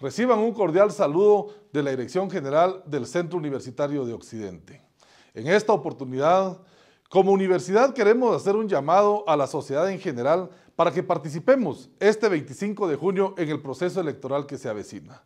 Reciban un cordial saludo de la Dirección General del Centro Universitario de Occidente. En esta oportunidad, como universidad queremos hacer un llamado a la sociedad en general para que participemos este 25 de junio en el proceso electoral que se avecina.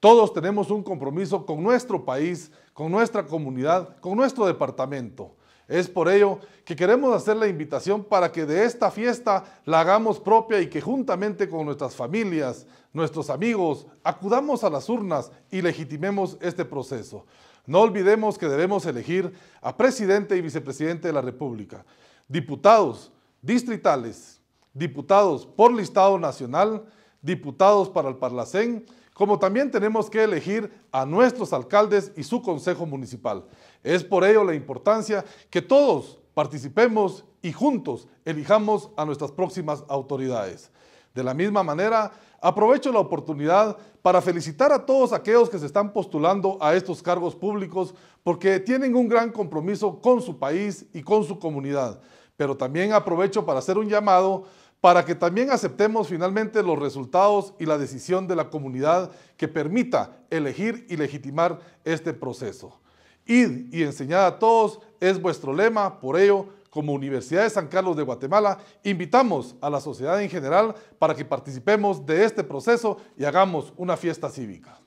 Todos tenemos un compromiso con nuestro país, con nuestra comunidad, con nuestro departamento. Es por ello que queremos hacer la invitación para que de esta fiesta la hagamos propia y que juntamente con nuestras familias, nuestros amigos, acudamos a las urnas y legitimemos este proceso. No olvidemos que debemos elegir a presidente y vicepresidente de la República, diputados distritales, diputados por listado nacional, diputados para el Parlacén, como también tenemos que elegir a nuestros alcaldes y su consejo municipal. Es por ello la importancia que todos participemos y juntos elijamos a nuestras próximas autoridades. De la misma manera, aprovecho la oportunidad para felicitar a todos aquellos que se están postulando a estos cargos públicos porque tienen un gran compromiso con su país y con su comunidad. Pero también aprovecho para hacer un llamado para que también aceptemos finalmente los resultados y la decisión de la comunidad que permita elegir y legitimar este proceso. Id y enseñad a todos es vuestro lema, por ello, como Universidad de San Carlos de Guatemala, invitamos a la sociedad en general para que participemos de este proceso y hagamos una fiesta cívica.